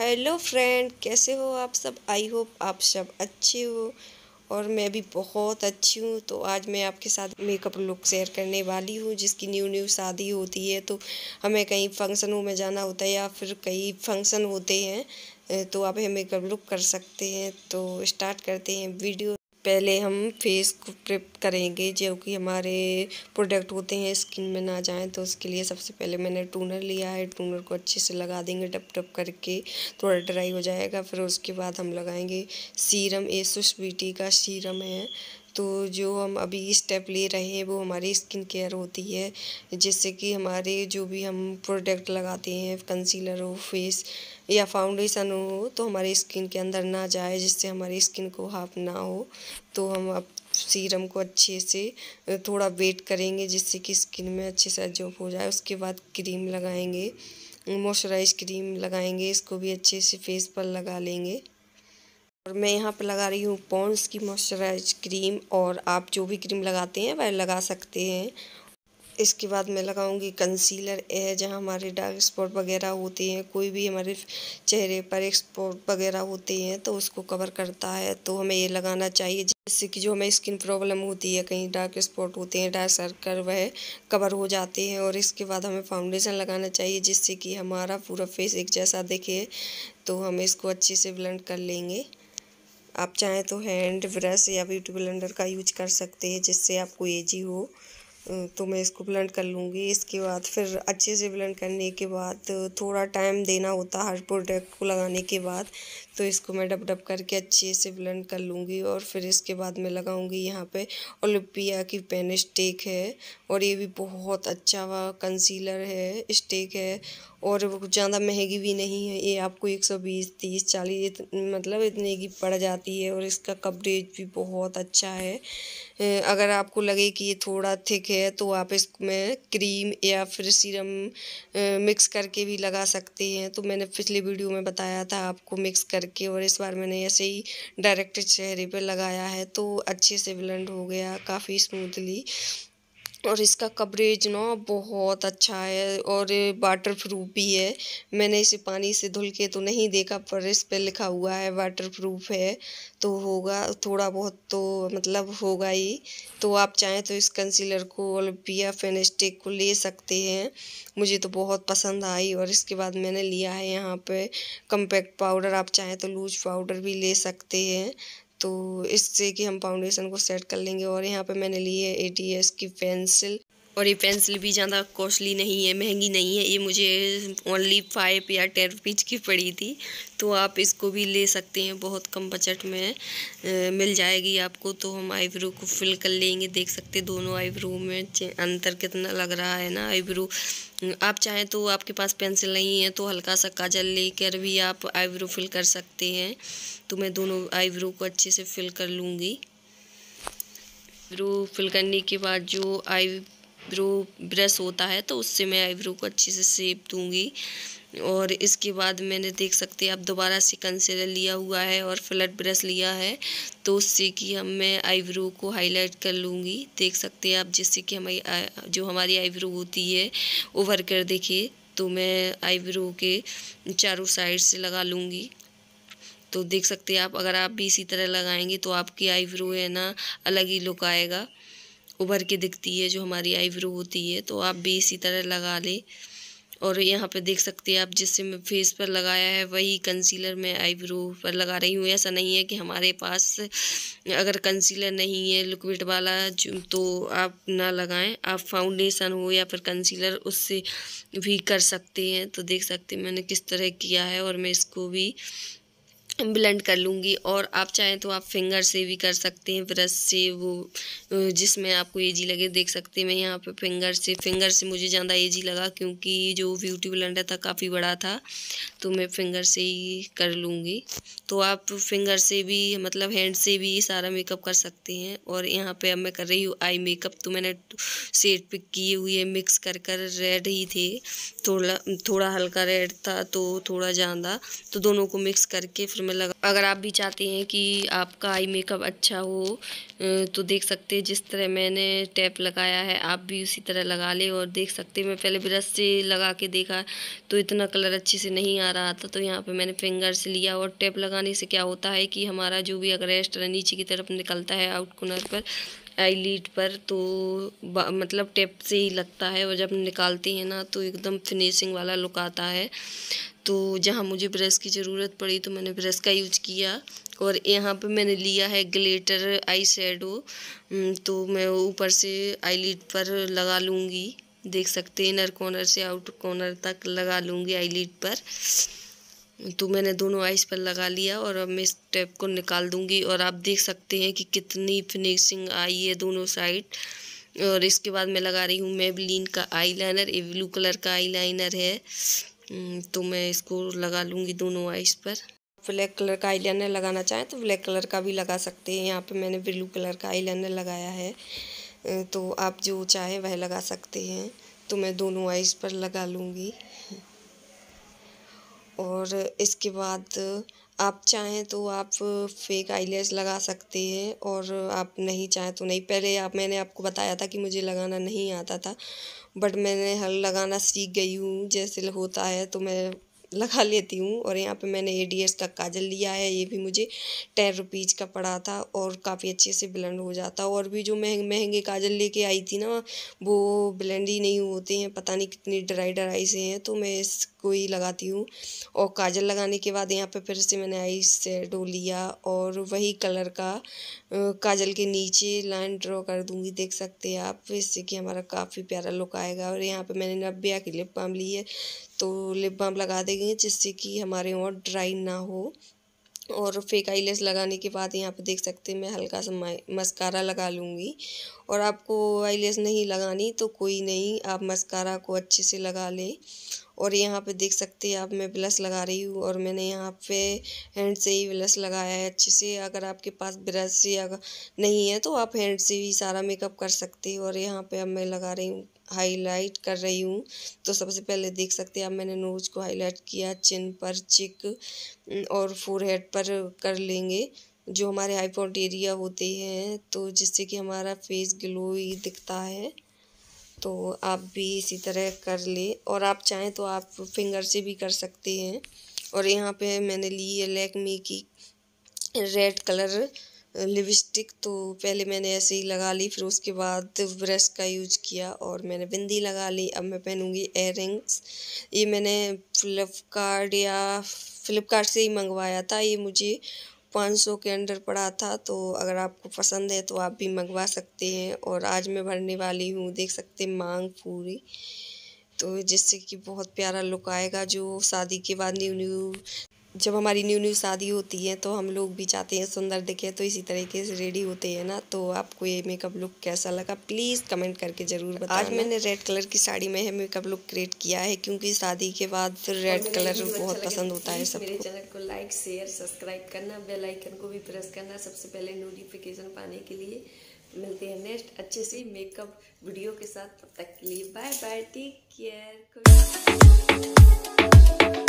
hello friend कैसे हो आप सब आई होप आप सब अच्छे हो और मैं भी बहुत अच्छी हूँ तो आज मैं आपके साथ मेकअप लुक शेयर करने वाली हूँ जिसकी न्यू न्यू शादी होती है तो हमें कहीं फंक्शनों में जाना होता है या फिर कई फंक्शन होते हैं तो आप हमें मेकअप लुक कर सकते हैं तो स्टार्ट करते हैं वीडियो पहले हम फेस को प्रिप करेंगे जो कि हमारे प्रोडक्ट होते हैं स्किन में ना जाएं तो उसके लिए सबसे पहले मैंने टूनर लिया है टूनर को अच्छे से लगा देंगे टप टप करके थोड़ा ड्राई हो जाएगा फिर उसके बाद हम लगाएंगे सीरम एसुस ब्यूटी का सीरम है तो जो हम अभी स्टेप ले रहे हैं वो हमारी स्किन केयर होती है जिससे कि हमारे जो भी हम प्रोडक्ट लगाते हैं कंसीलर हो फेस या फाउंडेशन हो तो हमारे स्किन के अंदर ना जाए जिससे हमारी स्किन को हाफ ना हो तो हम अब सीरम को अच्छे से थोड़ा वेट करेंगे जिससे कि स्किन में अच्छे से एब्जॉर्ब हो जाए उसके बाद क्रीम लगाएंगे मॉइस्चराइज क्रीम लगाएंगे इसको भी अच्छे से फेस पर लगा लेंगे और मैं यहाँ पर लगा रही हूँ पॉन्स की मॉइस्चराइज क्रीम और आप जो भी क्रीम लगाते हैं वह लगा सकते हैं इसके बाद मैं लगाऊंगी कंसीलर ए जहाँ हमारे डार्क स्पॉट वगैरह होते हैं कोई भी हमारे चेहरे पर एक स्पॉट वगैरह होते हैं तो उसको कवर करता है तो हमें ये लगाना चाहिए जिससे कि जो हमें स्किन प्रॉब्लम होती है कहीं डार्क स्पॉट होते हैं डार्क सर्कल वह कवर हो जाते हैं और इसके बाद हमें फाउंडेशन लगाना चाहिए जिससे कि हमारा पूरा फेस एक जैसा दिखे तो हम इसको अच्छे से ब्लेंड कर लेंगे आप चाहें तो हैंड ब्रश या ब्यूटी ब्लेंडर का यूज कर सकते हैं जिससे आपको एजी हो तो मैं इसको ब्लेंड कर लूँगी इसके बाद फिर अच्छे से ब्लेंड करने के बाद थोड़ा टाइम देना होता हर प्रोडक्ट को लगाने के बाद तो इसको मैं डब डब करके अच्छे से ब्लेंड कर लूँगी और फिर इसके बाद मैं लगाऊँगी यहाँ पे ओलिपिया की पेन स्टेक है और ये भी बहुत अच्छा कंसीलर है स्टेक है और ज़्यादा महंगी भी नहीं है ये आपको एक सौ बीस तीस चालीस मतलब इतने की पड़ जाती है और इसका कवरेज भी बहुत अच्छा है अगर आपको लगे कि ये थोड़ा थिक है तो आप इसमें क्रीम या फिर सीरम मिक्स करके भी लगा सकते हैं तो मैंने पिछले वीडियो में बताया था आपको मिक्स करके और इस बार मैंने ऐसे ही डायरेक्ट चेहरे पर लगाया है तो अच्छे से ब्लेंड हो गया काफ़ी स्मूथली और इसका कवरेज ना बहुत अच्छा है और वाटर प्रूफ भी है मैंने इसे पानी से धुल के तो नहीं देखा पर इस पर लिखा हुआ है वाटर प्रूफ है तो होगा थोड़ा बहुत तो मतलब होगा ही तो आप चाहें तो इस कंसीलर को ओलम्पिया फेनेस्टिक को ले सकते हैं मुझे तो बहुत पसंद आई और इसके बाद मैंने लिया है यहाँ पे कम्पैक्ट पाउडर आप चाहें तो लूज पाउडर भी ले सकते हैं तो इससे कि हम फाउंडेशन को सेट कर लेंगे और यहाँ पे मैंने ली है ए टी एस की पेंसिल और ये पेंसिल भी ज़्यादा कॉस्टली नहीं है महंगी नहीं है ये मुझे ओनली फाइव या टेन रुपीज़ की पड़ी थी तो आप इसको भी ले सकते हैं बहुत कम बजट में ए, मिल जाएगी आपको तो हम आईब्रो को फिल कर लेंगे देख सकते दोनों आईब्रो में अंतर कितना लग रहा है ना आईब्रो आप चाहें तो आपके पास पेंसिल नहीं है तो हल्का सा काजल लेकर भी आप आईब्रो फिल कर सकते हैं तो मैं दोनों आईब्रो को अच्छे से फिल कर लूँगी आईब्रो फिल करने के बाद जो आई आईब्रो ब्रश होता है तो उससे मैं आईब्रो को अच्छे से सेप दूँगी और इसके बाद मैंने देख सकते हैं आप दोबारा से कंसीलर लिया हुआ है और फ्लट ब्रश लिया है तो उससे कि हम मैं आईब्रो को हाईलाइट कर लूँगी देख सकते हैं आप जिससे कि हमारी जो हमारी आईब्रो होती है ओवर कर देखिए तो मैं आईब्रो के चारों साइड से लगा लूँगी तो देख सकते हैं आप अगर आप भी इसी तरह लगाएंगे तो आपकी आईब्रो है ना अलग ही लुक आएगा उभर के दिखती है जो हमारी आईब्रो होती है तो आप भी इसी तरह लगा लें और यहाँ पे देख सकते हैं आप जिससे मैं फेस पर लगाया है वही कंसीलर मैं आईब्रो पर लगा रही हूँ ऐसा नहीं है कि हमारे पास अगर कंसीलर नहीं है लिक्विड वाला तो आप ना लगाएं आप फाउंडेशन हो या फिर कंसीलर उससे भी कर सकते हैं तो देख सकते हैं मैंने किस तरह किया है और मैं इसको भी ब्लेंड कर लूँगी और आप चाहें तो आप फिंगर से भी कर सकते हैं ब्रश से वो जिसमें आपको एजी लगे देख सकते हैं मैं यहाँ पे फिंगर से फिंगर से मुझे ज़्यादा एजी लगा क्योंकि जो ब्यूटी ब्लेंडर था काफ़ी बड़ा था तो मैं फिंगर से ही कर लूँगी तो आप फिंगर से भी मतलब हैंड से भी सारा मेकअप कर सकते हैं और यहाँ पर अब मैं कर रही हूँ आई मेकअप तो मैंने सेट पिक किए हुए मिक्स कर कर रेड ही थे थोड़ा थोड़ा हल्का रेड था तो थोड़ा ज़्यादा तो दोनों को मिक्स करके फिर में मतलब लगा अगर आप भी चाहते हैं कि आपका आई मेकअप अच्छा हो तो देख सकते हैं जिस तरह मैंने टैप लगाया है आप भी उसी तरह लगा ले और देख सकते मैं पहले ब्रश से लगा के देखा तो इतना कलर अच्छे से नहीं आ रहा था तो यहाँ पे मैंने फिंगर से लिया और टैप लगाने से क्या होता है कि हमारा जो भी अगर एस्ट नीचे की तरफ निकलता है आउट कॉर्नर पर आई लीड पर तो मतलब टेप से ही लगता है और जब निकालते हैं ना तो एकदम फिनिशिंग वाला लुक आता है तो जहाँ मुझे ब्रश की ज़रूरत पड़ी तो मैंने ब्रश का यूज किया और यहाँ पे मैंने लिया है ग्लेटर आई शेडो हम्म, तो मैं ऊपर से आईलिड पर लगा लूँगी देख सकते हैं इनर कॉर्नर से आउटर कॉर्नर तक लगा लूँगी आईलिड पर तो मैंने दोनों आइस पर लगा लिया और अब मैं इस टैप को निकाल दूँगी और आप देख सकते हैं कि कितनी फिनिशिंग आई है दोनों साइड और इसके बाद मैं लगा रही हूँ मेबलिन का आईलाइनर ये ब्लू कलर का आईलाइनर है हम्म, तो मैं इसको लगा लूँगी दोनों आइस पर ब्लैक कलर का आईलाइनर लगाना चाहें तो ब्लैक कलर का भी लगा सकते हैं यहाँ पे मैंने ब्लू कलर का आईलाइनर लगाया है तो आप जो चाहे वह लगा सकते हैं तो मैं दोनों आइस पर लगा लूँगी और इसके बाद आप चाहें तो आप फ़ेक आईलैश लगा सकते हैं और आप नहीं चाहें तो नहीं पहले आप मैंने आपको बताया था कि मुझे लगाना नहीं आता था बट मैंने हल लगाना सीख गई हूँ जैसे होता है तो मैं लगा लेती हूँ और यहाँ पे मैंने ए डी का काजल लिया है ये भी मुझे टेन रुपीज़ का पड़ा था और काफ़ी अच्छे से ब्लेंड हो जाता और भी जो महंगे महंगे काजल लेके आई थी ना वो ब्लेंड ही नहीं होते हैं पता नहीं कितनी ड्राई ड्राई से हैं तो मैं इस कोई लगाती हूँ और काजल लगाने के बाद यहाँ पे फिर से मैंने आई शेडो लिया और वही कलर का काजल के नीचे लाइन ड्रॉ कर दूँगी देख सकते हैं आप इससे कि हमारा काफ़ी प्यारा लुक आएगा और यहाँ पे मैंने नब्या की लिप बाम ली है तो लिप बाम लगा देंगे जिससे कि हमारे और ड्राई ना हो और फेक आईलेस लगाने के बाद यहाँ पे देख सकते हैं मैं हल्का सा मस्कारा लगा लूँगी और आपको आईलेस नहीं लगानी तो कोई नहीं आप मस्कारा को अच्छे से लगा लें और यहाँ पे देख सकते हैं आप मैं ब्लश लगा रही हूँ और मैंने यहाँ पे हैंड से ही ब्लश लगाया है अच्छे से अगर आपके पास ब्रश या नहीं है तो आप हैंड से ही सारा मेकअप कर सकते हो और यहाँ पे अब मैं लगा रही हूँ हाईलाइट कर रही हूँ तो सबसे पहले देख सकते हैं आप मैंने नोज़ को हाईलाइट किया चिन पर चिक और फोरहेड पर कर लेंगे जो हमारे हाई पॉइंट एरिया होते हैं तो जिससे कि हमारा फेस ग्लो ही दिखता है तो आप भी इसी तरह कर ले और आप चाहें तो आप फिंगर से भी कर सकते हैं और यहाँ पे मैंने ली है लैकमी की रेड कलर लिपस्टिक तो पहले मैंने ऐसे ही लगा ली फिर उसके बाद ब्रश का यूज किया और मैंने बिंदी लगा ली अब मैं पहनूँगी एयर ये मैंने फ्लिपकार्ट या फ्लिपकार्ट से ही मंगवाया था ये मुझे 500 के अंडर पड़ा था तो अगर आपको पसंद है तो आप भी मंगवा सकते हैं और आज मैं भरने वाली हूँ देख सकते हैं मांग पूरी तो जिससे कि बहुत प्यारा लुक आएगा जो शादी के बाद न्यू न्यू जब हमारी न्यू न्यू शादी होती है तो हम लोग भी चाहते हैं सुंदर दिखे तो इसी तरीके से रेडी होते हैं ना तो आपको ये मेकअप लुक कैसा लगा प्लीज़ कमेंट करके ज़रूर बताओ आज मैंने रेड कलर की साड़ी में है मेकअप लुक क्रिएट किया है क्योंकि शादी के बाद फिर रेड कलर अच्छा बहुत पसंद होता है सब मेरे चैनल को लाइक शेयर सब्सक्राइब करना बेलाइकन को भी प्रेस करना सबसे पहले नोटिफिकेशन पाने के लिए मिलते हैं नेक्स्ट अच्छे से मेकअप वीडियो के साथ तब तक के लिए बाय बाय टेक केयर